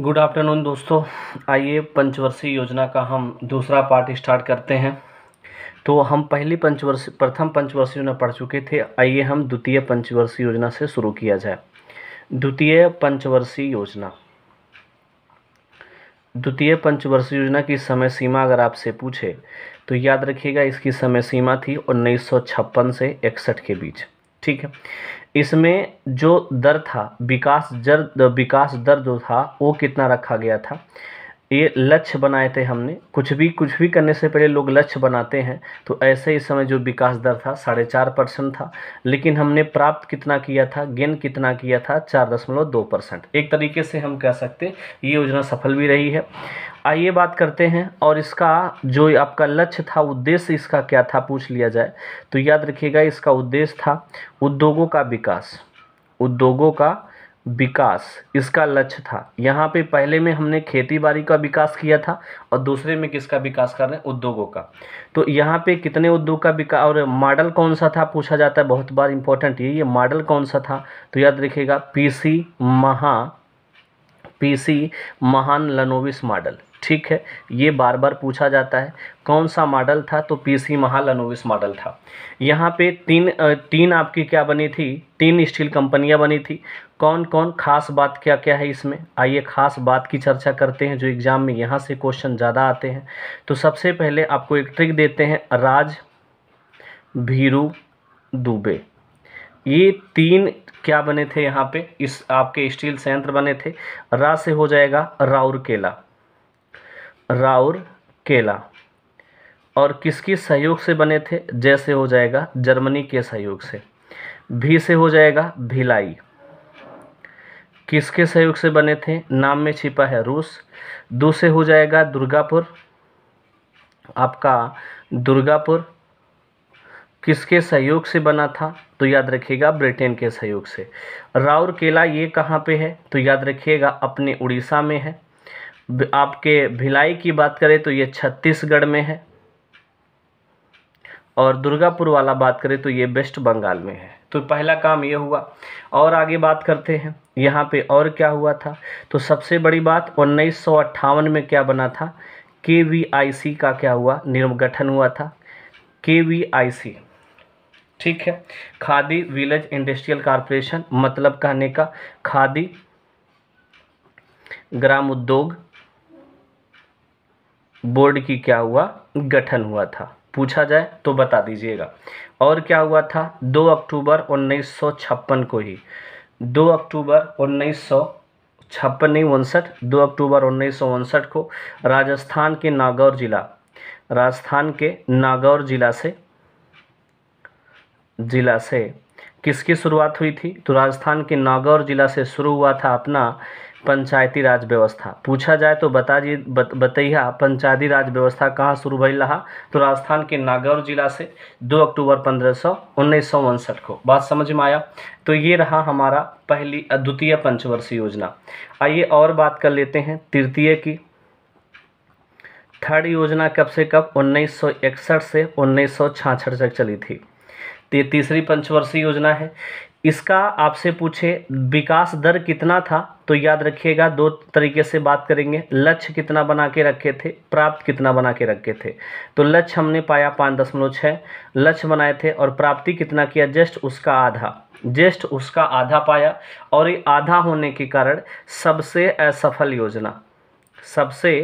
good afternoon दोस्तों आइए पंचवर्षीय योजना का हम दूसरा पार्ट स्टार्ट करते हैं तो हम पहली पंचवर्षीय प्रथम पंचवर्षीय योजना पढ़ चुके थे आइए हम द्वितीय पंचवर्षीय योजना से शुरू किया जाए द्वितीय पंचवर्षीय योजना द्वितीय पंचवर्षीय योजना की समय सीमा अगर आपसे पूछे तो याद रखिएगा इसकी समय सीमा थी उन्नीस से इकसठ के बीच ठीक है इसमें जो दर था विकास दर विकास दर जो था वो कितना रखा गया था ये लक्ष्य बनाए थे हमने कुछ भी कुछ भी करने से पहले लोग लक्ष्य बनाते हैं तो ऐसे ही समय जो विकास दर था साढ़े चार परसेंट था लेकिन हमने प्राप्त कितना किया था गेन कितना किया था चार दशमलव दो परसेंट एक तरीके से हम कह सकते हैं ये योजना सफल भी रही है आइए बात करते हैं और इसका जो आपका लक्ष्य था उद्देश्य इसका क्या था पूछ लिया जाए तो याद रखिएगा इसका उद्देश्य था उद्योगों का विकास उद्योगों का विकास इसका लक्ष्य था यहाँ पे पहले में हमने खेती बाड़ी का विकास किया था और दूसरे में किसका विकास कर रहे हैं उद्योगों का तो यहाँ पे कितने उद्योग का विकास और मॉडल कौन सा था पूछा जाता है बहुत बार इंपॉर्टेंट ये ये मॉडल कौन सा था तो याद रखिएगा पीसी महा पीसी महान लनोविस मॉडल ठीक है ये बार बार पूछा जाता है कौन सा मॉडल था तो पीसी महाल अनुविस मॉडल था यहाँ पे तीन तीन आपकी क्या बनी थी तीन स्टील कंपनियाँ बनी थी कौन कौन खास बात क्या क्या है इसमें आइए खास बात की चर्चा करते हैं जो एग्ज़ाम में यहाँ से क्वेश्चन ज़्यादा आते हैं तो सबसे पहले आपको एक ट्रिक देते हैं राज भीरू दुबे ये तीन क्या बने थे यहाँ पे इस आपके स्टील संयंत्र बने थे रा से हो जाएगा राउरकेला राउर केला और किसकी सहयोग से बने थे जैसे हो जाएगा जर्मनी के सहयोग से भी से हो जाएगा भिलाई किसके सहयोग से बने थे नाम में छिपा है रूस दू से हो जाएगा दुर्गापुर आपका दुर्गापुर किसके सहयोग से बना था तो याद रखिएगा ब्रिटेन के सहयोग से राउर केला ये कहाँ पे है तो याद रखिएगा अपने उड़ीसा में है आपके भिलाई की बात करें तो ये छत्तीसगढ़ में है और दुर्गापुर वाला बात करें तो ये वेस्ट बंगाल में है तो पहला काम ये हुआ और आगे बात करते हैं यहाँ पे और क्या हुआ था तो सबसे बड़ी बात उन्नीस में क्या बना था के का क्या हुआ निर्गठन हुआ था के ठीक है खादी विलेज इंडस्ट्रियल कॉरपोरेशन मतलब कहने का खादी ग्राम उद्योग बोर्ड की क्या हुआ गठन हुआ था पूछा जाए तो बता दीजिएगा और क्या हुआ था 2 अक्टूबर उन्नीस को ही 2 अक्टूबर उन्नीस छप्पन नहीं उनसठ दो अक्टूबर उन्नीस को राजस्थान के नागौर जिला राजस्थान के नागौर जिला से जिला से किसकी शुरुआत हुई थी तो राजस्थान के नागौर जिला से शुरू हुआ था अपना पंचायती राज व्यवस्था पूछा जाए तो बता जी बतैया पंचायती राज व्यवस्था कहाँ शुरू भई रहा तो राजस्थान के नागौर जिला से 2 अक्टूबर पंद्रह सौ उन्नीस सौ उनसठ को बात समझ में आया तो ये रहा हमारा पहली अद्वितीय पंचवर्षीय योजना आइए और बात कर लेते हैं तृतीय की थर्ड योजना कब से कब 1961 से उन्नीस तक चली थी ये तीसरी पंचवर्षीय योजना है इसका आपसे पूछे विकास दर कितना था तो याद रखिएगा दो तरीके से बात करेंगे लक्ष्य कितना बना के रखे थे प्राप्त कितना बना के रखे थे तो लक्ष्य हमने पाया पाँच दशमलव छः लक्ष्य बनाए थे और प्राप्ति कितना किया जस्ट उसका आधा जस्ट उसका आधा पाया और ये आधा होने के कारण सबसे असफल योजना सबसे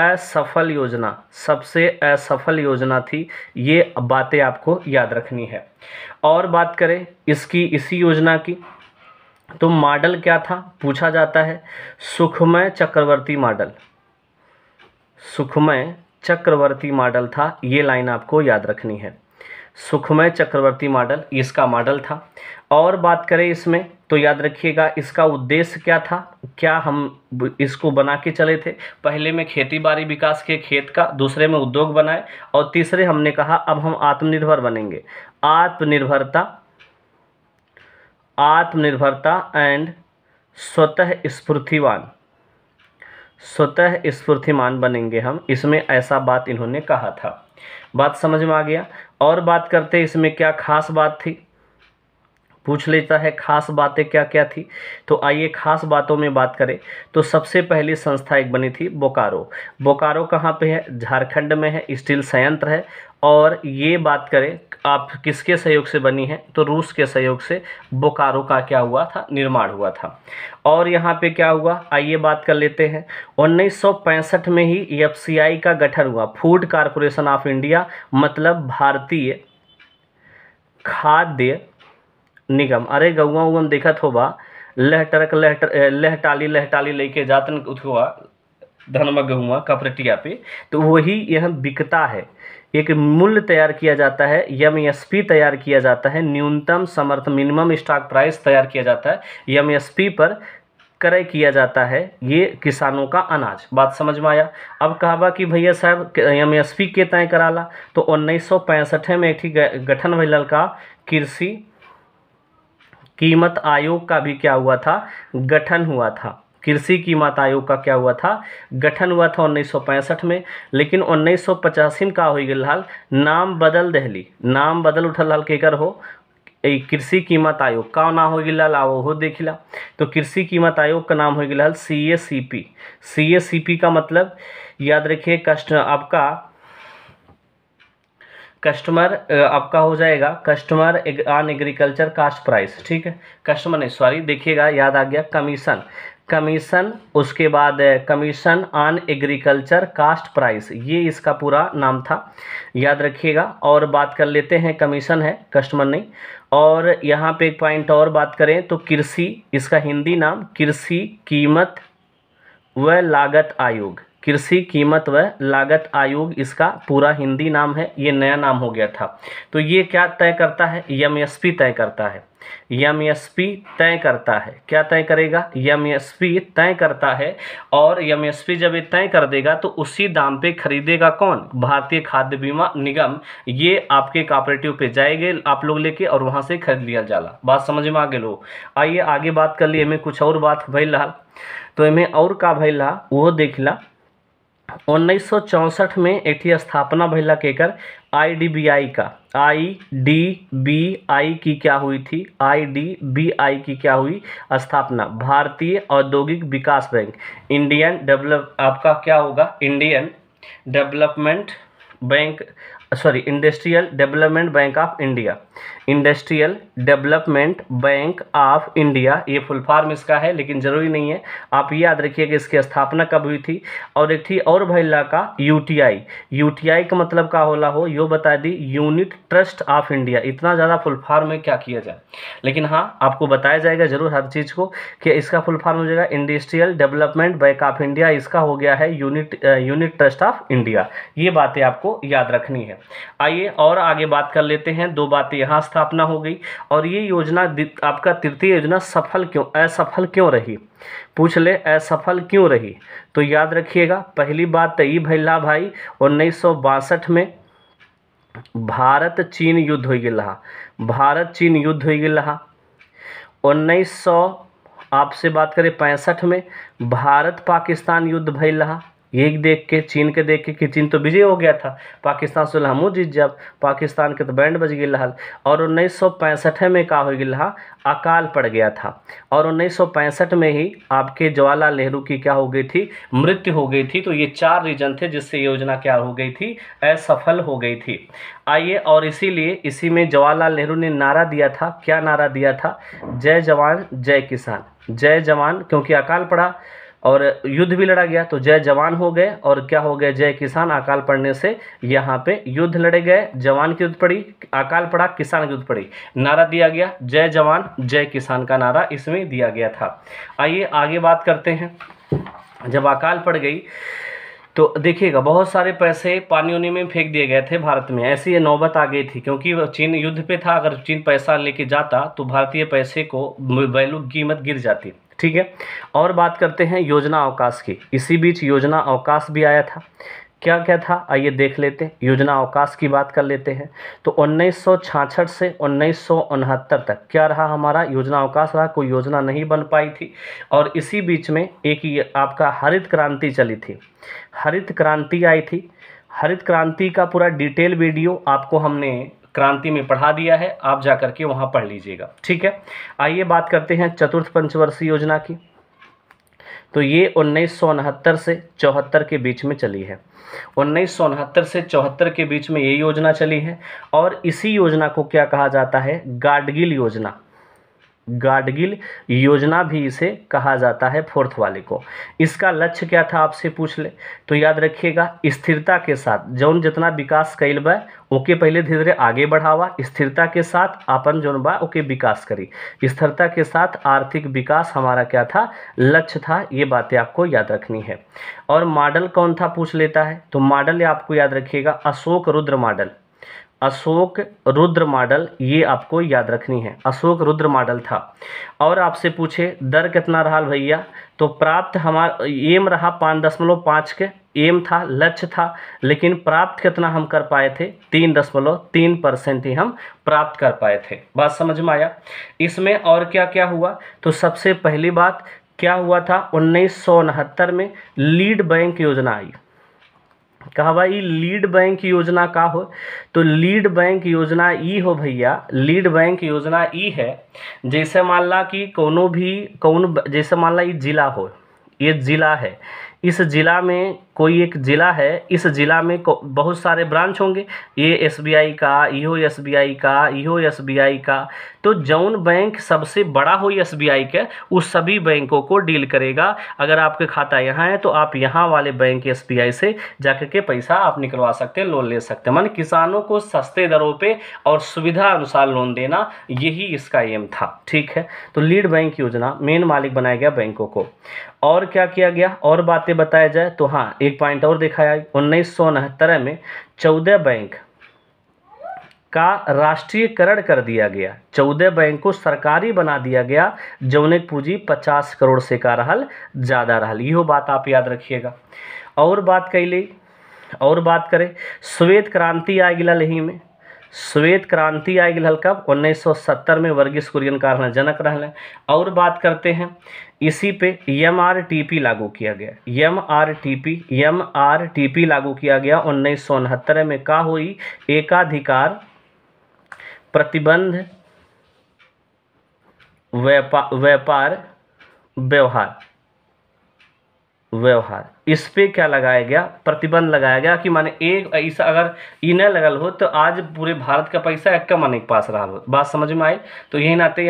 असफल योजना सबसे असफल योजना थी ये बातें आपको याद रखनी है और बात करें इसकी इसी योजना की तो मॉडल क्या था पूछा जाता है सुखमय चक्रवर्ती मॉडल सुखमय चक्रवर्ती मॉडल था ये लाइन आपको याद रखनी है सुखमय चक्रवर्ती मॉडल इसका मॉडल था और बात करें इसमें तो याद रखिएगा इसका उद्देश्य क्या था क्या हम इसको बना के चले थे पहले में खेती बाड़ी विकास के खेत का दूसरे में उद्योग बनाए और तीसरे हमने कहा अब हम आत्मनिर्भर बनेंगे आत्मनिर्भरता आत्मनिर्भरता एंड स्वतः स्फूर्तिवान स्वतः स्फूर्तिमान बनेंगे हम इसमें ऐसा बात इन्होंने कहा था बात समझ में आ गया और बात करते इसमें क्या खास बात थी पूछ लेता है खास बातें क्या क्या थी तो आइए खास बातों में बात करें तो सबसे पहली संस्था एक बनी थी बोकारो बोकारो कहाँ पे है झारखंड में है स्टील संयंत्र है और ये बात करें आप किसके सहयोग से बनी है तो रूस के सहयोग से बोकारो का क्या हुआ था निर्माण हुआ था और यहाँ पे क्या हुआ आइए बात कर लेते हैं 1965 में ही एफ e का गठन हुआ फूड कारपोरेशन ऑफ इंडिया मतलब भारतीय खाद्य निगम अरे गौवा उगम देखत तो बा लह टरक लह लह टाली लह टाली लेके जातन उठवा धनमा गहुआ कपरेटिया पे तो वही यह बिकता है एक मूल्य तैयार किया जाता है यम एस पी तैयार किया जाता है न्यूनतम समर्थ मिनिमम स्टॉक प्राइस तैयार किया जाता है यम एस पी पर क्रय किया जाता है ये किसानों का अनाज बात समझ में आया अब कहा कि भैया साहब एम एस पी के तय कराला तो उन्नीस सौ पैंसठ में एक गठन भैल का कृषि कीमत आयोग का भी क्या हुआ था गठन हुआ था कृषि कीमत आयोग का क्या हुआ था गठन हुआ था उन्नीस में लेकिन उन्नीस सौ पचासी में का हो गया लाल नाम बदल दहली नाम बदल उठल लाल केकर हो कृषि कीमत आयोग का नाम हो गया लाल देख देखिला तो कृषि कीमत आयोग का नाम हो गया लाल सी ए सी पी सी ए सी पी का मतलब याद रखिए कस्ट आपका कस्टमर आपका हो जाएगा customer on agriculture cost price ठीक है कस्टमर नहीं सॉरी देखिएगा याद आ गया कमीशन कमीशन उसके बाद commission on agriculture cost price ये इसका पूरा नाम था याद रखिएगा और बात कर लेते हैं कमीशन है कस्टमर नहीं और यहाँ पे एक पॉइंट और बात करें तो कृषि इसका हिंदी नाम कृषि कीमत व लागत आयोग कृषि कीमत व लागत आयोग इसका पूरा हिंदी नाम है ये नया नाम हो गया था तो ये क्या तय करता है एम तय करता है एम तय करता है क्या तय करेगा एम तय करता है और एम जब ये तय कर देगा तो उसी दाम पे खरीदेगा कौन भारतीय खाद्य बीमा निगम ये आपके कॉपरेटिव पे जाएंगे आप लोग लेके और वहाँ से खरीद लिया जाला बात समझ में आ गए लोग आइए आगे बात कर लिए हमें कुछ और बात भैया तो इमें और का भैया वो ला उन्नीस सौ में एटी स्थापना भैया केकर आई डी बी आई का आई डी बी आई की क्या हुई थी आई डी बी आई की क्या हुई स्थापना भारतीय औद्योगिक विकास बैंक इंडियन डेवलप आपका क्या होगा Indian development bank sorry industrial development bank of India industrial development bank of India ये फुल फॉर्म इसका है लेकिन ज़रूरी नहीं है आप याद रखिए कि इसकी स्थापना कब हुई थी और एक थी और भैला का U T I U T I का मतलब का होला हो यो बता दी यूनिट ट्रस्ट ऑफ इंडिया इतना ज़्यादा फुल फॉर्म में क्या किया जाए लेकिन हाँ आपको बताया जाएगा ज़रूर हर चीज़ को कि इसका फुल फॉर्म हो जाएगा industrial development bank of India इसका हो गया है unit unit trust of India ये बातें आपको याद रखनी है आइए और आगे बात कर लेते हैं दो बातें यहाँ स्थापना हो गई और ये योजना आपका तृतीय योजना सफल क्यों असफल क्यों रही पूछ ले असफल क्यों रही तो याद रखिएगा पहली बात तो ये भैला भाई उन्नीस में भारत चीन युद्ध हो गया भारत चीन युद्ध हो गया उन्नीस सौ आपसे बात करें पैंसठ में भारत पाकिस्तान युद्ध भैला ये देख के चीन के देख के कि चीन तो विजय हो गया था पाकिस्तान से हमू जीत जब पाकिस्तान के तो बैंड बज गई लहल और उन्नीस सौ पैंसठ में का हो गया अकाल पड़ गया था और उन्नीस सौ पैंसठ में ही आपके जवाहरलाल नेहरू की क्या हो गई थी मृत्यु हो गई थी तो ये चार रीजन थे जिससे योजना क्या हो गई थी असफल हो गई थी आइए और इसीलिए इसी में जवाहरलाल नेहरू ने नारा दिया था क्या नारा दिया था जय जवान जय किसान जय जवान क्योंकि अकाल पड़ा और युद्ध भी लड़ा गया तो जय जवान हो गए और क्या हो गए जय किसान अकाल पड़ने से यहाँ पे युद्ध लड़े गए जवान की युद्ध पड़ी अकाल पड़ा किसान की युद्ध पड़ी नारा दिया गया जय जवान जय किसान का नारा इसमें दिया गया था आइए आगे बात करते हैं जब अकाल पड़ गई तो देखिएगा बहुत सारे पैसे पानी उनी में फेंक दिए गए थे भारत में ऐसी ये नौबत आ गई थी क्योंकि चीन युद्ध पे था अगर चीन पैसा लेके जाता तो भारतीय पैसे को वैल्यू कीमत गिर जाती ठीक है और बात करते हैं योजना अवकाश की इसी बीच योजना अवकाश भी आया था क्या क्या था आइए देख लेते हैं योजना अवकाश की बात कर लेते हैं तो उन्नीस से उन्नीस तक क्या रहा हमारा योजना अवकाश रहा कोई योजना नहीं बन पाई थी और इसी बीच में एक ये आपका हरित क्रांति चली थी हरित क्रांति आई थी हरित क्रांति का पूरा डिटेल वीडियो आपको हमने क्रांति में पढ़ा दिया है आप जा करके वहाँ पढ़ लीजिएगा ठीक है आइए बात करते हैं चतुर्थ पंचवर्षीय योजना की तो ये उन्नीस से चौहत्तर के बीच में चली है उन्नीस से चौहत्तर के बीच में ये योजना चली है और इसी योजना को क्या कहा जाता है गाडगिल योजना गाडगिल योजना भी इसे कहा जाता है फोर्थ वाले को इसका लक्ष्य क्या था आपसे पूछ ले तो याद रखिएगा स्थिरता के साथ जौन जितना विकास कैल बा ओके पहले धीरे धीरे आगे बढ़ावा स्थिरता के साथ अपन जौन बा ओके विकास करी स्थिरता के साथ आर्थिक विकास हमारा क्या था लक्ष्य था ये बातें आपको याद रखनी है और मॉडल कौन था पूछ लेता है तो मॉडल आपको याद रखिएगा अशोक रुद्र मॉडल अशोक रुद्र मॉडल ये आपको याद रखनी है अशोक रुद्र मॉडल था और आपसे पूछे दर कितना रहा भैया तो प्राप्त हमारा एम रहा पाँच दशमलव पाँच के एम था लक्ष्य था लेकिन प्राप्त कितना हम कर पाए थे तीन दशमलव तीन परसेंट ही हम प्राप्त कर पाए थे बात समझ में आया इसमें और क्या क्या हुआ तो सबसे पहली बात क्या हुआ था उन्नीस में लीड बैंक योजना आई कहा भाई लीड बैंक योजना का हो तो लीड बैंक योजना ई हो भैया लीड बैंक योजना ई है जैसे मान ला कि कोनो भी कौन जैसे मान ला जिला हो ये जिला है इस ज़िला में कोई एक ज़िला है इस ज़िला में बहुत सारे ब्रांच होंगे ये एस बी आई का इहो एस बी आई का इहो एस बी आई का तो जौन बैंक सबसे बड़ा हो एस बी आई के उस सभी बैंकों को डील करेगा अगर आपके खाता यहाँ है तो आप यहाँ वाले बैंक एस बी आई से जाकर के पैसा आप निकलवा सकते हैं लोन ले सकते हैं मान किसानों को सस्ते दरों पर और सुविधा अनुसार लोन देना यही इसका एम था ठीक है तो लीड बैंक योजना मेन मालिक बनाया गया बैंकों को और क्या किया गया और बातें बताया जाए तो हाँ एक पॉइंट और देखा जाए उन्नीस में चौदह बैंक का राष्ट्रीयकरण कर दिया गया चौदह बैंक को सरकारी बना दिया गया जौने पूंजी पचास करोड़ से का रहा ज़्यादा रहा यो बात आप याद रखिएगा और बात ली और बात करें श्वेत क्रांति आ गया यही में श्वेत क्रांति आ गल कब 1970 में वर्गीय कुरियन कारण जनक रहें और बात करते हैं इसी पे एम आर टी पी लागू किया गया M R T P M R T P लागू किया गया उन्नीस सौ उनहत्तर में का हुई एकाधिकार प्रतिबंध व्यापार व्यवहार व्यवहार इस पर क्या लगाया गया प्रतिबंध लगाया गया कि माने एक ऐसा अगर ई न लगल हो तो आज पूरे भारत का पैसा का माने के पास रहा हो बात समझ में आई तो यही नाते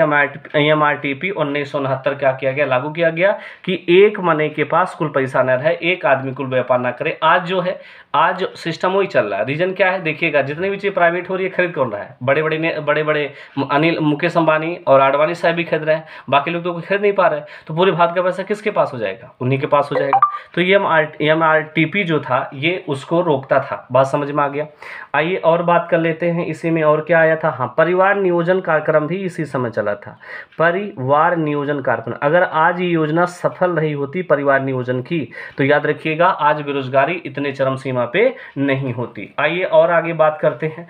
एम आर टी पी उन्नीस सौ उनहत्तर क्या किया गया लागू किया गया कि एक मने के पास कुल पैसा न रहे एक आदमी कुल व्यापार ना करे आज जो है आज जो सिस्टम वही चल रहा है रीजन क्या है देखिएगा जितनी भी चीज़ प्राइवेट हो रही है खरीद कौन रहा है बड़े बड़े बड़े बड़े अनिल मुकेश अंबानी और आडवाणी साहब भी खरीद रहे हैं बाकी लोग तो खरीद नहीं पा रहे तो पूरे भारत का पैसा किसके पास हो जाएगा उन्हीं के पास हो जाएगा तो ये एम आर टी पी जो था ये उसको रोकता था बात समझ में आ गया आइए और बात कर लेते हैं इसी में और क्या आया था हाँ परिवार नियोजन कार्यक्रम भी इसी समय चला था परिवार नियोजन कार्यक्रम अगर आज ये योजना सफल रही होती परिवार नियोजन की तो याद रखिएगा आज बेरोजगारी इतने चरम सीमा पे नहीं होती आइए और आगे बात करते हैं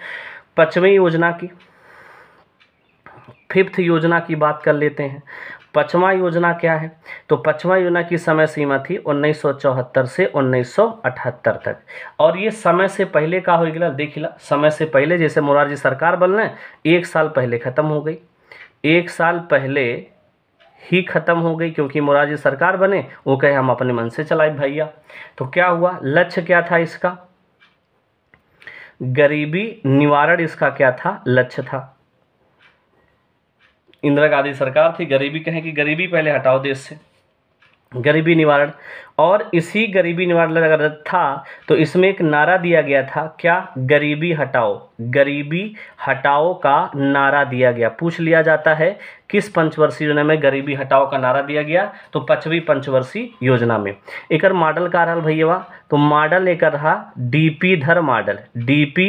पचवीं योजना की फिफ्थ योजना की बात कर लेते हैं पचवा योजना क्या है तो पचवा योजना की समय सीमा थी 1974 से 1978 तक और ये समय से पहले का हो गया देख ला समय से पहले जैसे मोरारजी सरकार बल रहे एक साल पहले ख़त्म हो गई एक साल पहले ही खत्म हो गई क्योंकि मोरारजी सरकार बने वो कहे हम अपने मन से चलाए भैया तो क्या हुआ लक्ष्य क्या था इसका गरीबी निवारण इसका क्या था लक्ष्य था इंदिरा गांधी सरकार थी गरीबी कहें कि गरीबी पहले हटाओ देश से गरीबी निवारण और इसी गरीबी निवारण अगर था तो इसमें एक नारा दिया गया था क्या गरीबी हटाओ गरीबी हटाओ का नारा दिया गया पूछ लिया जाता है किस पंचवर्षीय योजना में गरीबी हटाओ का नारा दिया गया तो पचवी पंचवर्षीय योजना में एक मॉडल का रहा भैया तो मॉडल एक रहा डीपी धर मॉडल डीपी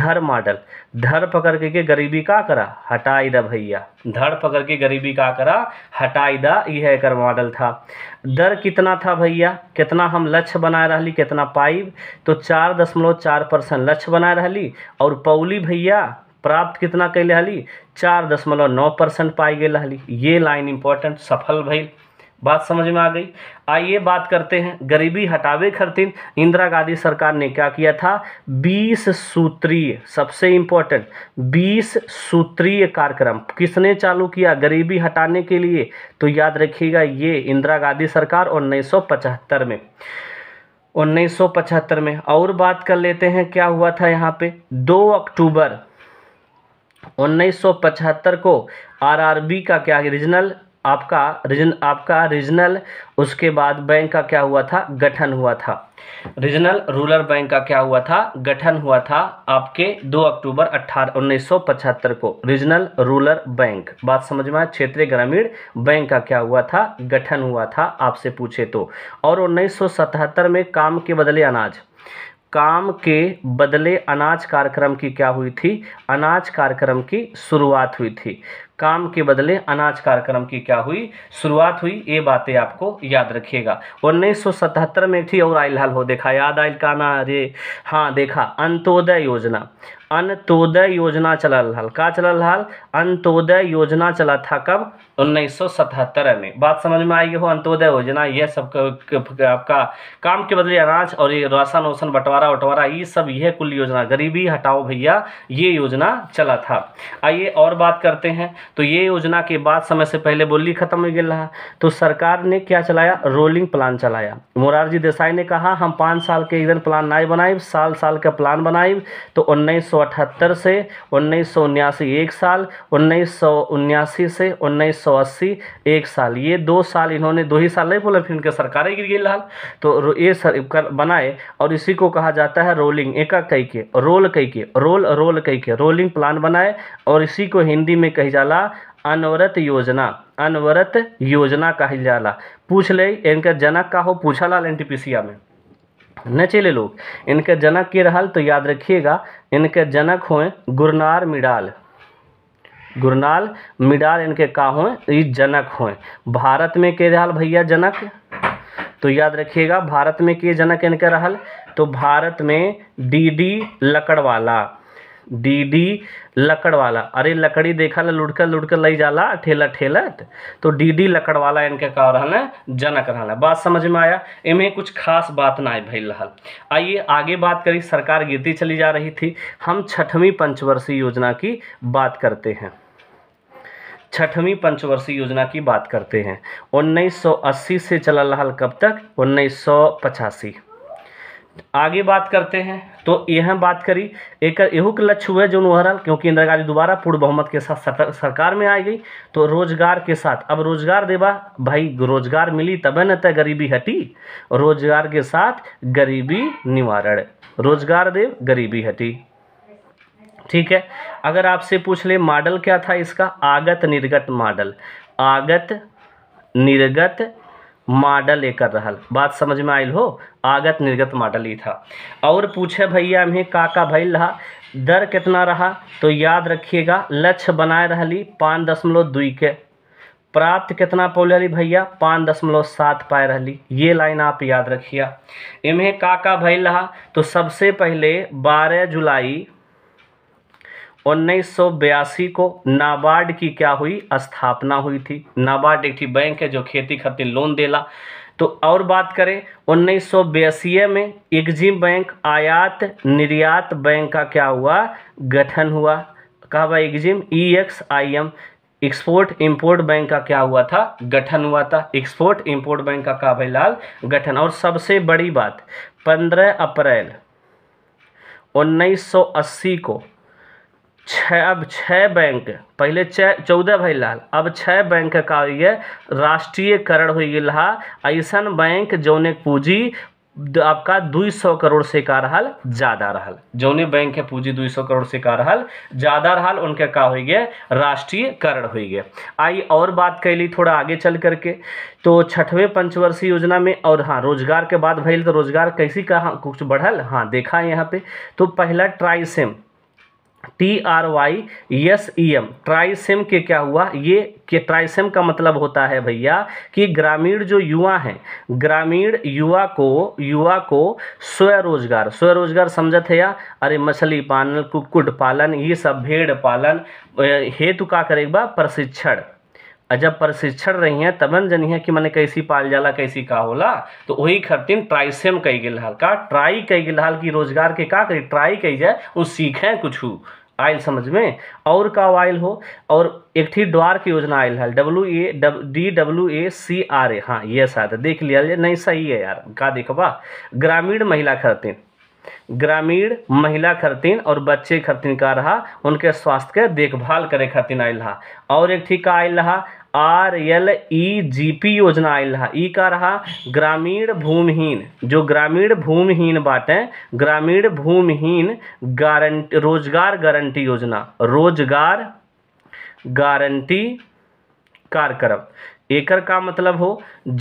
धर मॉडल धर पकड़ के, के गरीबी का करा हटाई दा भैया धर पकड़ के गरीबी का करा हटाई दा यह एक मॉडल था दर कितना था भैया लिया कितना हम लक्ष्य बनाए रही कितना पाइब तो चार दशमलव चार परसेंट लक्ष्य बनाए रही और पौली भैया प्राप्त कितना कैले हली चार दशमलव नौ परसेंट पाई गई हली ये लाइन इम्पोर्टेंट सफल भई बात समझ में आ गई आइए बात करते हैं गरीबी हटावे खरतीन इंदिरा गांधी सरकार ने क्या किया था 20 सूत्रीय सबसे इम्पोर्टेंट 20 सूत्रीय कार्यक्रम किसने चालू किया गरीबी हटाने के लिए तो याद रखिएगा ये इंदिरा गांधी सरकार उन्नीस में पचहत्तर में और बात कर लेते हैं क्या हुआ था यहाँ पे 2 अक्टूबर 1975 को आरआरबी का क्या रीजनल आपका रीजन आपका रीजनल उसके बाद बैंक का क्या हुआ था गठन हुआ था रीजनल रूरल बैंक का क्या हुआ था गठन हुआ था आपके 2 अक्टूबर अट्ठारह उन्नीस को रीजनल रूरल बैंक बात समझ में क्षेत्रीय ग्रामीण बैंक का क्या हुआ था गठन हुआ था आपसे पूछे तो और उन्नीस में काम के बदले अनाज काम के बदले अनाज कार्यक्रम की क्या हुई थी अनाज कार्यक्रम की शुरुआत हुई थी काम के बदले अनाज कार्यक्रम की क्या हुई शुरुआत हुई ये बातें आपको याद रखिएगा 1977 में थी और आयल हाल हो देखा याद आयल का ना अरे हाँ देखा अंत्योदय योजना अंत्योदय योजना चला हाल का चला हाल अंत्योदय योजना चला था कब 1977 में बात समझ में आई हो अंत्योदय योजना यह सब आपका काम के बदले अनाज और ये राशन वोशन बंटवारा वटवारा ये सब यह कुल योजना गरीबी हटाओ भैया ये योजना चला था आइए और बात करते हैं तो ये योजना के बाद समय से पहले बोली खत्म हो गया रहा तो सरकार ने क्या चलाया रोलिंग प्लान चलाया मोरारजी देसाई ने कहा हम पाँच साल के एकदम प्लान ना बनाए साल साल का प्लान बनाए तो उन्नीस सौ 1978 से उन्नीस एक साल उन्नीस से उन्नीस एक साल ये दो साल इन्होंने दो ही साल नहीं बोला फिर इनके सरकारें गिर गई लाल तो ये सर बनाए और इसी को कहा जाता है रोलिंग एका कई के रोल कई के रोल रोल कई के रोलिंग प्लान बनाए और इसी को हिंदी में कही जाला अनवरत योजना अनवरत योजना कही जाला पूछ ले इनका जनक का हो पूछा लाल एन में नचेले लोग इनके जनक के रहल तो याद रखिएगा इनके जनक हुए गुरनार मिडाल गुरनाल मिडाल इनके का हुए ये जनक हुए भारत में के रहल भैया जनक तो याद रखिएगा भारत में के जनक इनके रहल तो भारत में D D Lakdawala D D Lakdawala अरे लकड़ी देखा लुढ़कल लुटकर लई जाला ठेला ठेलत तो डीडी लकड़वाला इनके का रहल जनक है बात समझ में आया इमें कुछ खास बात ना भैल रहा आइए आगे बात करी सरकार गिरती चली जा रही थी हम छठवीं पंचवर्षीय योजना की बात करते हैं छठवीं पंचवर्षीय योजना की बात करते हैं 1980 से चला रहा कब तक उन्नीस आगे बात करते हैं तो यह बात करी एक एहूक लक्ष्य हुए जो नोहरल क्योंकि इंदिरा गांधी दोबारा पूर्ण बहुमत के साथ सरकार में आई गई तो रोजगार के साथ अब रोजगार देवा भाई रोजगार मिली तब न तय गरीबी हटी रोजगार के साथ गरीबी निवारण रोजगार देव गरीबी हटी ठीक है अगर आपसे पूछ ले मॉडल क्या था इसका आगत निर्गत मॉडल आगत निर्गत मॉडल कर रहा बात समझ में आयल हो आगत निर्गत मॉडल ही था और पूछे भैया में का का भैल रहा दर कितना रहा तो याद रखिएगा लक्ष्य बनाए रही पाँच दशमलव दुई के प्राप्त कितना पौले रही भैया पाँच दशमलव सात पाए रही ये लाइन आप याद रखिए इमें का का भैल रहा तो सबसे पहले बारह जुलाई उन्नीस को नाबार्ड की क्या हुई स्थापना हुई थी नाबार्ड एक थी बैंक है जो खेती खातिर लोन देला तो और बात करें उन्नीस सौ में एग्जिम बैंक आयात निर्यात बैंक का क्या हुआ गठन हुआ कहा हुआ EXIM E X I M export import bank का क्या हुआ था गठन हुआ था एक्सपोर्ट इंपोर्ट बैंक का कहा भाई लाल गठन और सबसे बड़ी बात 15 अप्रैल 1980 को छ अब छः बैंक पहले छः चौदह भाई लाल अब छः बैंक का है राष्ट्रीयकरण हो गया रहा ऐसा बैंक जौने पूंजी आपका दू सौ करोड़ से का रहा ज़्यादा रहा जौने बैंक के पूंजी दू सौ करोड़ से का रहा ज़्यादा रहा उनके का हो गया राष्ट्रीयकरण हो गया आई और बात कैली थोड़ा आगे चल करके तो छठवें पंचवर्षीय योजना में और हाँ रोजगार के बाद भैल तो रोजगार कैसी का कुछ बढ़ल हाँ देखा यहाँ पे तो पहला TRYSEM T R Y S E M TRYSEM के क्या हुआ ये कि ट्राइसेम का मतलब होता है भैया कि ग्रामीण जो युवा हैं ग्रामीण युवा को युवा को स्वरोजगार स्वरोजगार समझत है या अरे मछली पालन कुक्कुट पालन ये सब भेड़ पालन हेतु का करेगा प्रशिक्षण जब प्रशिक्षण रही हैं तबन जनिया कि मैंने कैसी पाल जाला कैसी का होला तो वही खरतीन ट्राइसेम कही गिल हाल का ट्राई कही गिल हाल की रोजगार के का करी ट्राई कही जाए वो सीखें कुछ आयल समझ में और का आयल हो और एक थी द्वार की योजना आयल है W A D W A C R A हाँ ये शायद देख लिया नहीं सही है यार का बा ग्रामीण महिला खरतीन ग्रामीण महिला खरतीन और बच्चे खरतीन का रहा उनके स्वास्थ्य के देखभाल करे खरतीन आयल रहा और एक ठीक का आयल रहा R L E G P योजना आयल रहा ई का रहा ग्रामीण भूमिहीन जो ग्रामीण भूमिहीन है ग्रामीण भूमिहीन गारंटी रोजगार गारंटी योजना रोजगार गारंटी कार्यक्रम एकर का मतलब हो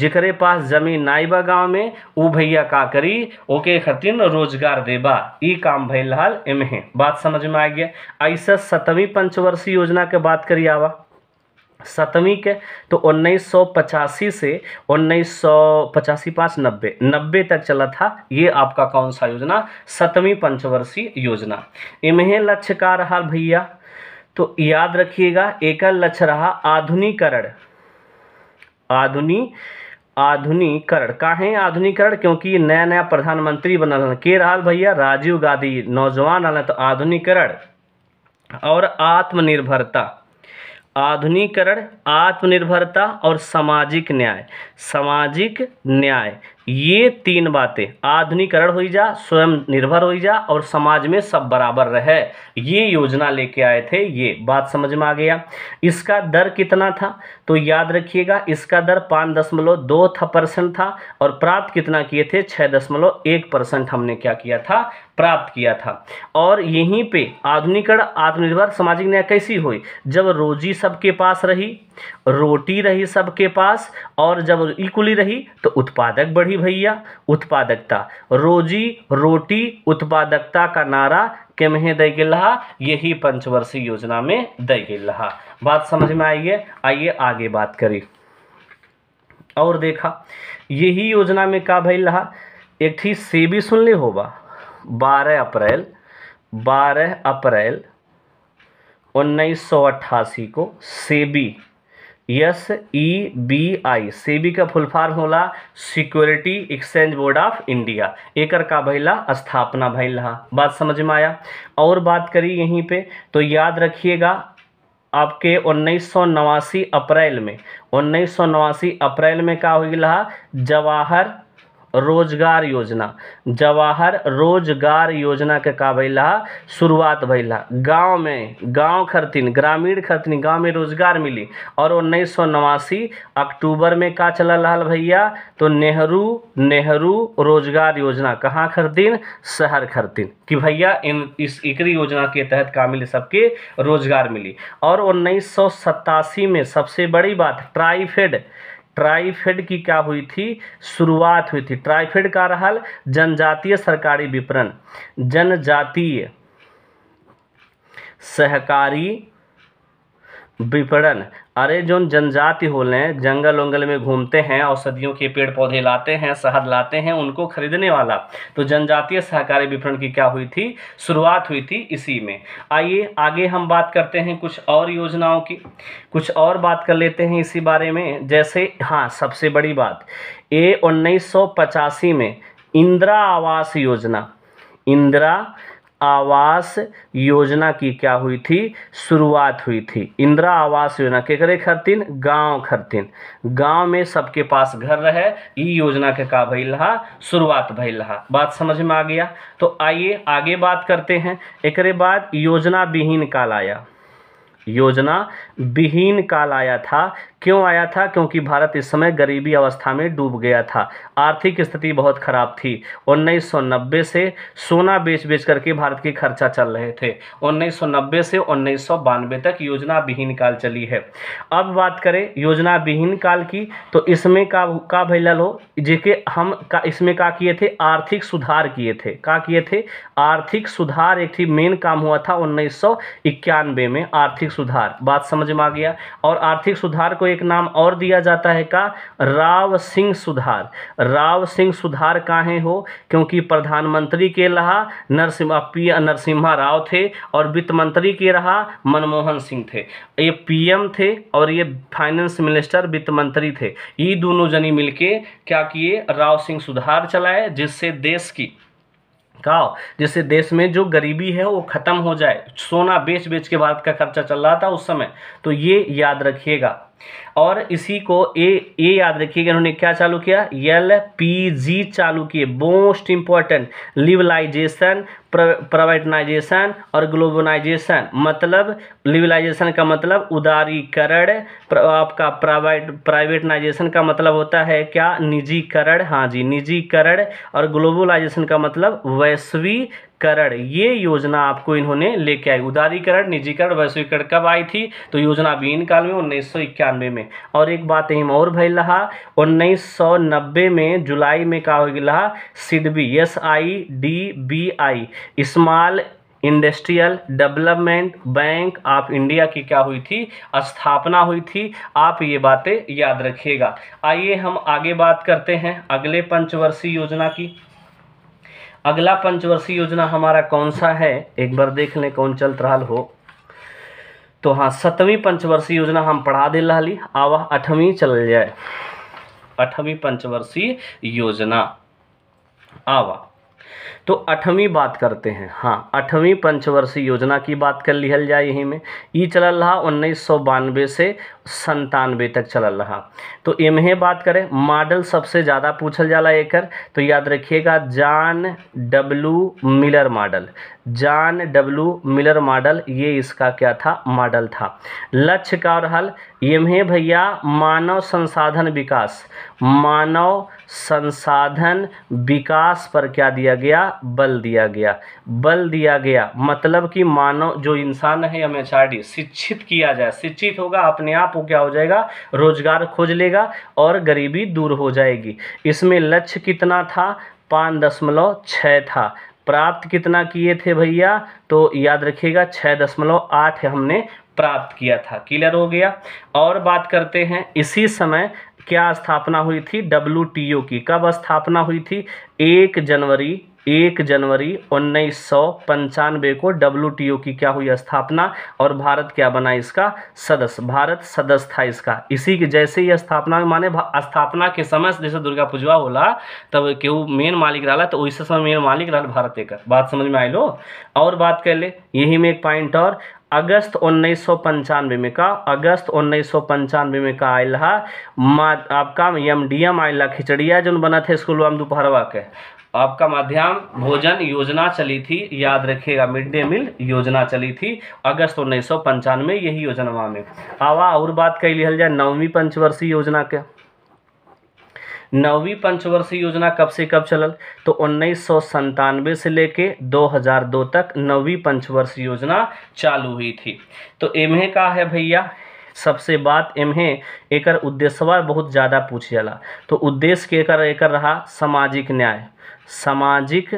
जिकरे पास जमीन नाई बा गाँव में वो भैया का करी ओके खतिन रोजगार देबा ई काम भैल हाल इमें बात समझ में आ गया ऐसा सतवीं पंचवर्षीय योजना के बात करी आवा सतवीं के तो उन्नीस सौ पचासी से उन्नीस सौ पचासी पाँच नब्बे नब्बे तक चला था ये आपका कौन सा योजना सतवीं पंचवर्षीय योजना इमें लक्ष्य का रहा भैया तो याद रखिएगा एक लक्ष्य रहा आधुनिकरण आधुनिक आधुनिकरण काहे आधुनिकरण क्योंकि नया नया प्रधानमंत्री बनल के रहा भैया राजीव गांधी नौजवान आना तो आधुनिकरण और आत्मनिर्भरता आधुनिकरण आत्मनिर्भरता और सामाजिक न्याय सामाजिक न्याय ये तीन बातें आधुनिकरण हो जा स्वयं निर्भर हो जा और समाज में सब बराबर रहे ये योजना लेके आए थे ये बात समझ में आ गया इसका दर कितना था तो याद रखिएगा इसका दर पाँच दशमलव दो परसेंट था और प्राप्त कितना किए थे छः दशमलव एक परसेंट हमने क्या किया था प्राप्त किया था और यहीं पे आधुनिकरण आत्मनिर्भर सामाजिक न्याय कैसी हुई जब रोजी सबके पास रही रोटी रही सबके पास और जब इकुली रही तो उत्पादक बढ़ी भैया उत्पादकता रोजी रोटी उत्पादकता का नारा के में ही दै गेल रहा यही पंचवर्षीय योजना में दई गई रहा बात समझ में आई है आइए आगे बात करी और देखा यही योजना में का भैल रहा एक थी से भी सुन ली होगा बारह अप्रैल बारह अप्रैल उन्नीस सौ अट्ठासी को SEBI S E B I SEBI का फुल फॉर्म होला security exchange board of India एकर का भैला स्थापना भैल रहा बात समझ में आया और बात करी यहीं पे तो याद रखिएगा आपके उन्नीस अप्रैल में उन्नीस अप्रैल में का हुई रहा जवाहर रोजगार योजना जवाहर रोजगार योजना के का भैला शुरुआत भैला गांव में गांव खरतिन ग्रामीण खरतिन गांव में रोजगार मिली और उन्नीस सौ नवासी अक्टूबर में का चला लाल भैया तो नेहरू नेहरू रोजगार योजना कहाँ खरतिन शहर खरतिन कि भैया इन इस इकरी योजना के तहत का मिले सबके रोजगार मिली और उन्नीस में सबसे बड़ी बात ट्राइफेड ट्राइफेड की क्या हुई थी शुरुआत हुई थी ट्राइफेड का रहा जनजातीय सरकारी विपणन जनजातीय सहकारी विपणन अरे जो जनजाति होले जंगल उंगल में घूमते हैं औषधियों के पेड़ पौधे लाते हैं शहद लाते हैं उनको खरीदने वाला तो जनजातीय सहकारी विपणन की क्या हुई थी शुरुआत हुई थी इसी में आइए आगे हम बात करते हैं कुछ और योजनाओं की कुछ और बात कर लेते हैं इसी बारे में जैसे हाँ सबसे बड़ी बात ए उन्नीस में इंदिरा आवास योजना इंदिरा आवास योजना की क्या हुई थी शुरुआत हुई थी इंदिरा आवास योजना के करे खरतीन गांव खरतीन गांव में सबके पास घर रहे ई योजना के का भैल रहा शुरुआत भैल रहा बात समझ में आ गया तो आइए आगे बात करते हैं एक बाद योजना विहीन काल आया योजना विहीन काल आया था क्यों आया था क्योंकि भारत इस समय गरीबी अवस्था में डूब गया था आर्थिक स्थिति बहुत खराब थी 1990 से सोना बेच बेच करके भारत के खर्चा चल रहे थे 1990 से उन्नीस तक योजना विहीन काल चली है अब बात करें योजना विहीन काल की तो इसमें का का भैया लो जेके हम का इसमें का किए थे आर्थिक सुधार किए थे का किए थे आर्थिक सुधार एक थी मेन काम हुआ था उन्नीस में आर्थिक सुधार बात समझ समझ में आ गया और आर्थिक सुधार को एक नाम और दिया जाता है का राव सिंह सुधार राव सिंह सुधार काहे हो क्योंकि प्रधानमंत्री के रहा नरसिम्हा पी नरसिम्हा राव थे और वित्त मंत्री के रहा मनमोहन सिंह थे ये पीएम थे और ये फाइनेंस मिनिस्टर वित्त मंत्री थे ये दोनों जनी मिलके क्या किए राव सिंह सुधार चलाए जिससे देश की का जिससे देश में जो गरीबी है वो ख़त्म हो जाए सोना बेच बेच के भारत का खर्चा चल रहा था उस समय तो ये याद रखिएगा और इसी को ए ए याद रखिएगा उन्होंने क्या चालू किया एल पी जी चालू किए मोस्ट इंपॉर्टेंट लिबलाइजेशन प्राइवेटनाइजेशन और ग्लोबलाइजेशन मतलब लिबलाइजेशन का मतलब उदारीकरण आपका प्राइवेट प्राइवेटनाइजेशन का मतलब होता है क्या निजीकरण हाँ जी निजीकरण और ग्लोबलाइजेशन का मतलब वैश्वी करण ये योजना आपको इन्होंने लेके आई उदारीकरण निजीकरण वैश्वीकरण कब आई थी तो योजना बीन काल में उन्नीस में और एक बात यही और भैल रहा उन्नीस में जुलाई में का हो गया SIDBI S I D B I small industrial development bank of India की क्या हुई थी स्थापना हुई थी आप ये बातें याद रखिएगा आइए हम आगे बात करते हैं अगले पंचवर्षीय योजना की अगला पंचवर्षीय योजना हमारा कौन सा है एक बार देख लें कौन चल रहा हो तो हाँ सतवीं पंचवर्षीय योजना हम पढ़ा दे रही आवा अठवीं चल जाए अठवीं पंचवर्षीय योजना आवा तो अठवी बात करते हैं हाँ अठवीं पंचवर्षीय योजना की बात कर लिया जाए यहीं में ई चल रहा उन्नीस सौ बानवे से संतानवे तक चल रहा तो इमें बात करें मॉडल सबसे ज़्यादा पूछल जाला एकर तो याद रखिएगा John W Miller model John W Miller model ये इसका क्या था मॉडल था लक्ष्य का और हल ये भैया मानव संसाधन विकास मानव संसाधन विकास पर क्या दिया गया बल दिया गया बल दिया गया मतलब कि मानव जो इंसान है एम शिक्षित किया जाए शिक्षित होगा अपने आप वो क्या हो जाएगा रोजगार खोज लेगा और गरीबी दूर हो जाएगी इसमें लक्ष्य कितना था पाँच दशमलव छः था प्राप्त कितना किए थे भैया तो याद रखिएगा छः दशमलव आठ हमने प्राप्त किया था क्लियर हो गया और बात करते हैं इसी समय क्या स्थापना हुई थी डब्ल्यू की कब स्थापना हुई थी एक जनवरी एक जनवरी उन्नीस सौ पंचानवे को डब्ल्यू की क्या हुई स्थापना और भारत क्या बना इसका सदस्य भारत सदस्य था इसका इसी के जैसे ही स्थापना माने स्थापना के समय जैसे दुर्गा पूजवा होला तब केहू मेन मालिक रहा तो वैसे समय मेन मालिक रहा भारत एक बात समझ में आई लो और बात कर ले यही में एक पॉइंट और अगस्त उन्नीस में का अगस्त उन्नीस में का आयल है आपका एम डी एम आयल खिचड़िया जो बना थे स्कूल में दोपहरवा के आपका माध्यम भोजन योजना चली थी याद रखिएगा मिड डे मील योजना चली थी अगस्त उन्नीस सौ पंचानवे यही योजना में आवा और बात कही लिखल जाए नौवीं पंचवर्षीय योजना के नौवीं पंचवर्षीय योजना कब से कब चलल तो उन्नीस से लेके 2002 तक नौवीं पंचवर्षीय योजना चालू हुई थी तो इम्हें का है भैया सबसे बात इम्हें एकर उद्देश्यवा बहुत ज़्यादा पूछ जाला तो उद्देश्य के एकर एकर रहा सामाजिक न्याय सामाजिक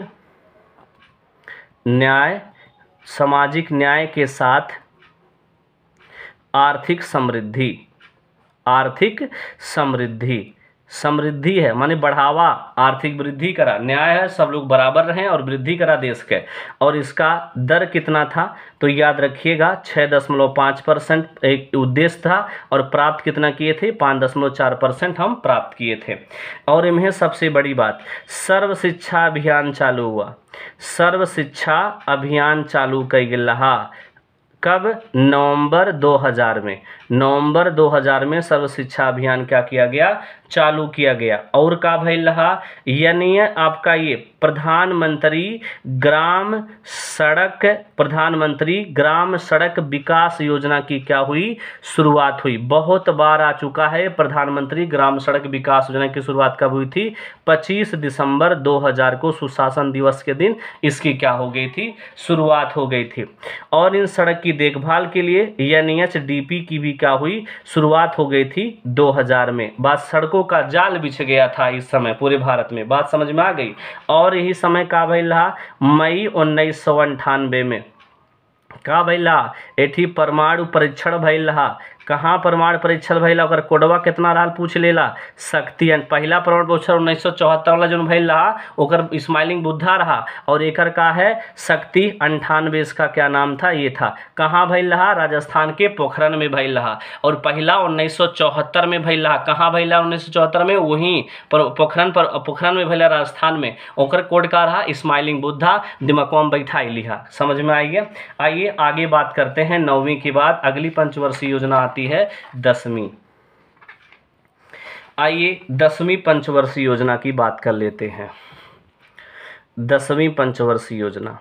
न्याय सामाजिक न्याय के साथ आर्थिक समृद्धि आर्थिक समृद्धि समृद्धि है माने बढ़ावा आर्थिक वृद्धि करा न्याय है सब लोग बराबर रहें और वृद्धि करा देश के और इसका दर कितना था तो याद रखिएगा छः दशमलव पाँच परसेंट एक उद्देश्य था और प्राप्त कितना किए थे पाँच दशमलव चार परसेंट हम प्राप्त किए थे और इन्हें सबसे बड़ी बात सर्व शिक्षा अभियान चालू हुआ सर्व शिक्षा अभियान चालू कई गया कब नवंबर 2000 में नवंबर 2000 में सर्व शिक्षा अभियान क्या किया गया चालू किया गया और का भैल रहा यानी आपका ये प्रधानमंत्री ग्राम सड़क प्रधानमंत्री ग्राम सड़क विकास योजना की क्या हुई शुरुआत हुई बहुत बार आ चुका है प्रधानमंत्री ग्राम सड़क विकास योजना की शुरुआत कब हुई थी 25 दिसंबर 2000 को सुशासन दिवस के दिन इसकी क्या हो गई थी शुरुआत हो गई थी और इन सड़क की देखभाल के लिए एन की भी जीविका हुई शुरुआत हो गई थी 2000 में बाद सड़कों का जाल बिछ गया था इस समय पूरे भारत में बात समझ में आ गई और यही समय का भाई रहा मई उन्नीस में का भैला एठी परमाणु परीक्षण भैल रहा कहाँ प्रमाण परीक्षण भैया और कोडवा कितना रहा पूछ लेला शक्ति पहला प्रमाण परीक्षण उन्नीस सौ चौहत्तर वाला जो भैल रहा ओकर स्माइलिंग बुद्धा रहा और एकर का है शक्ति अंठानवे इसका क्या नाम था ये था कहाँ भैल रहा राजस्थान के पोखरन में भैल रहा और पहला उन्नीस सौ चौहत्तर में भैल रहा कहाँ रहा उन्नीस सौ चौहत्तर में वहीं पर पोखरन पर पोखरन में भैया राजस्थान में ओकर कोड का रहा स्माइलिंग बुद्धा दिमागों बैठाई लिहा समझ में आइए आइए आगे बात करते हैं नौवीं के बाद अगली पंचवर्षीय योजना आती है दसवीं आइए दसवीं पंचवर्षीय योजना की बात कर लेते हैं दसवीं पंचवर्षीय योजना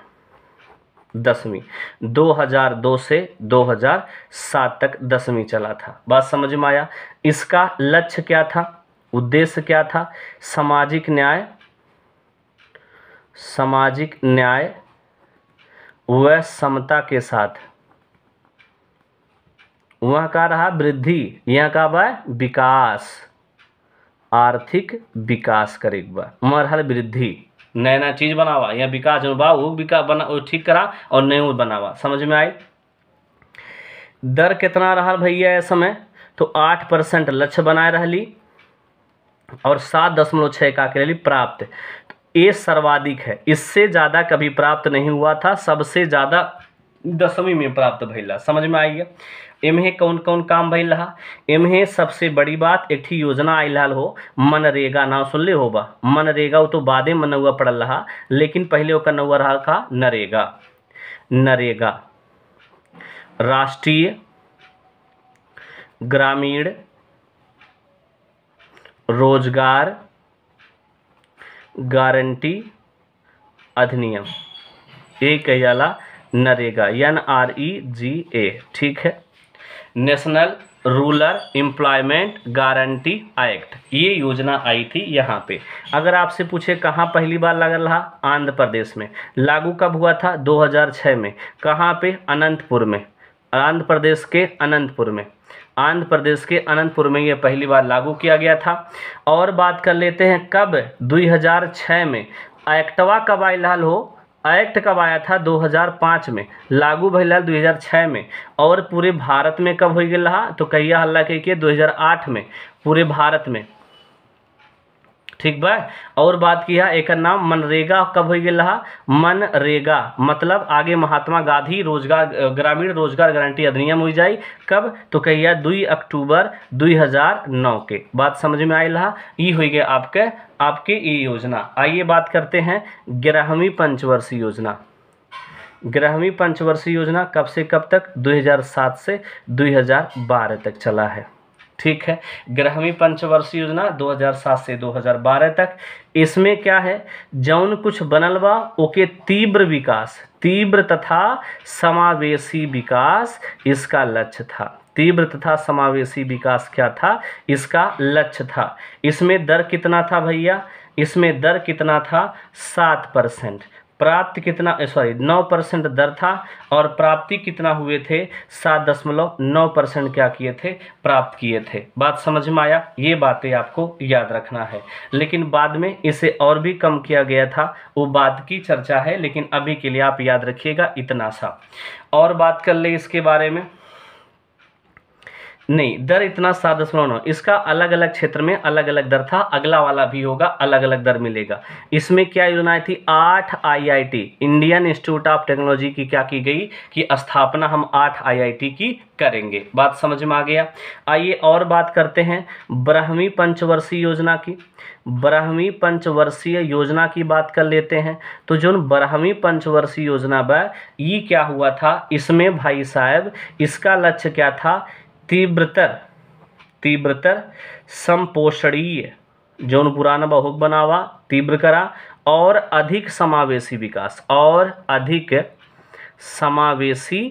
दसवीं 2002 से 2007 तक दसवीं चला था बात समझ में आया इसका लक्ष्य क्या था उद्देश्य क्या था सामाजिक न्याय सामाजिक न्याय व समता के साथ वहाँ का रहा वृद्धि यहाँ का बा विकास आर्थिक विकास करे बा मरहल वृद्धि नया नया चीज़ बनावा यहाँ विकास जो बा विकास बना ठीक करा और नए बनावा समझ में आई दर कितना रहा भैया इस समय तो आठ परसेंट लक्ष्य बनाए रही और सात दशमलव छः का के लिए प्राप्त तो ये सर्वाधिक है इससे ज़्यादा कभी प्राप्त नहीं हुआ था सबसे ज़्यादा दसवीं में प्राप्त भैला समझ में आइए एमहे कौन कौन काम भैल रहा एमहे सबसे बड़ी बात एक ही योजना आयल हो मनरेगा नाम सुनले होबा मनरेगा वो तो बादे में नौआ पड़ल रहा लेकिन पहले ओकर नौआ रहा था नरेगा नरेगा राष्ट्रीय ग्रामीण रोजगार गारंटी अधिनियम ये कहला NREGA N R E G A ठीक है national rural employment guarantee act ये योजना आई थी यहाँ पे अगर आपसे पूछे कहाँ पहली बार लगा रहा आंध्र प्रदेश में लागू कब हुआ था 2006 में कहाँ पे अनंतपुर में आंध्र प्रदेश के अनंतपुर में आंध्र प्रदेश के अनंतपुर में ये पहली बार लागू किया गया था और बात कर लेते हैं कब 2006 में एक्टवा कब आई हो एक्ट कब आया था 2005 में लागू हजार 2006 में और पूरे भारत में कब हो गया तो कहिया हल्ला के दो में पूरे भारत में ठीक बा और बात की है एक नाम मनरेगा कब हो गया मनरेगा मतलब आगे महात्मा गांधी रोजगार ग्रामीण रोजगार गारंटी अधिनियम हो जाए कब तो कहिया दुई अक्टूबर दुई हजार नौ के बात समझ में रहा ये हो गया आपके आपकी ये योजना आइए बात करते हैं ग्रहमी पंचवर्षीय योजना ग्रहमी पंचवर्षीय योजना कब से कब तक 2007 से 2012 तक चला है ठीक है ग्रहवीं पंचवर्षीय योजना 2007 से 2012 तक इसमें क्या है जौन कुछ बनल बा ओके तीव्र विकास तीव्र तथा समावेशी विकास इसका लक्ष्य था तीव्र तथा समावेशी विकास क्या था इसका लक्ष्य था इसमें दर कितना था भैया इसमें दर कितना था सात परसेंट प्राप्त कितना सॉरी नौ परसेंट दर था और प्राप्ति कितना हुए थे सात दशमलव नौ परसेंट क्या किए थे प्राप्त किए थे बात समझ में आया ये बातें आपको याद रखना है लेकिन बाद में इसे और भी कम किया गया था वो बाद की चर्चा है लेकिन अभी के लिए आप याद रखिएगा इतना सा और बात कर ले इसके बारे में नहीं दर इतना सात दशमलव नौ इसका अलग अलग क्षेत्र में अलग अलग दर था अगला वाला भी होगा अलग अलग दर मिलेगा इसमें क्या योजनाएं थी आठ IIT Indian institute of technology की क्या की गई कि स्थापना हम आठ आईआईटी की करेंगे बात समझ में आ गया आइए और बात करते हैं ब्रह्मी पंचवर्षीय योजना की ब्रह्मी पंचवर्षीय योजना की बात कर लेते हैं तो जो ब्रह्मी पंचवर्षीय योजना बा ये क्या हुआ था इसमें भाई साहब इसका लक्ष्य क्या था तीव्रतर तीव्रतर संपोषणीय जौन पुराना बहुक बनावा तीव्र करा और अधिक समावेशी विकास और अधिक समावेशी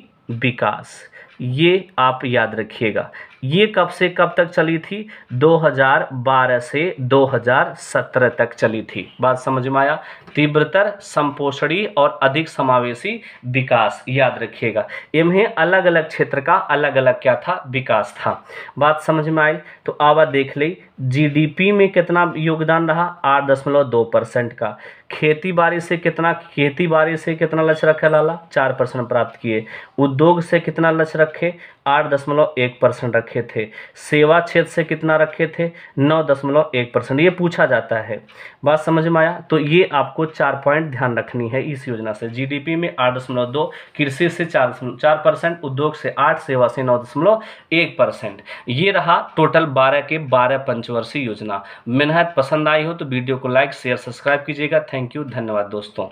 विकास ये आप याद रखिएगा ये कब से कब तक चली थी 2012 से 2017 तक चली थी बात समझ में आया तीव्रतर संपोषणी और अधिक समावेशी विकास याद रखिएगा इन्हें अलग अलग क्षेत्र का अलग अलग क्या था विकास था बात समझ में आई तो आवा देख ली जीडीपी में कितना योगदान रहा आठ दशमलव दो परसेंट का खेती बाड़ी से कितना खेती बाड़ी से कितना लक्ष्य रखे लाला चार परसेंट प्राप्त किए उद्योग से कितना लक्ष्य रखे आठ दशमलव एक परसेंट रखे थे सेवा क्षेत्र से कितना रखे थे नौ दशमलव एक परसेंट ये पूछा जाता है बात समझ में आया तो ये आपको चार पॉइंट ध्यान रखनी है इस योजना से जीडीपी में आठ दशमलव दो कृषि से चार चार परसेंट उद्योग से आठ सेवा से नौ दशमलव एक परसेंट ये रहा टोटल बारह के बारह पंचवर्षीय योजना मेहनत पसंद आई हो तो वीडियो को लाइक शेयर सब्सक्राइब कीजिएगा थैंक यू धन्यवाद दोस्तों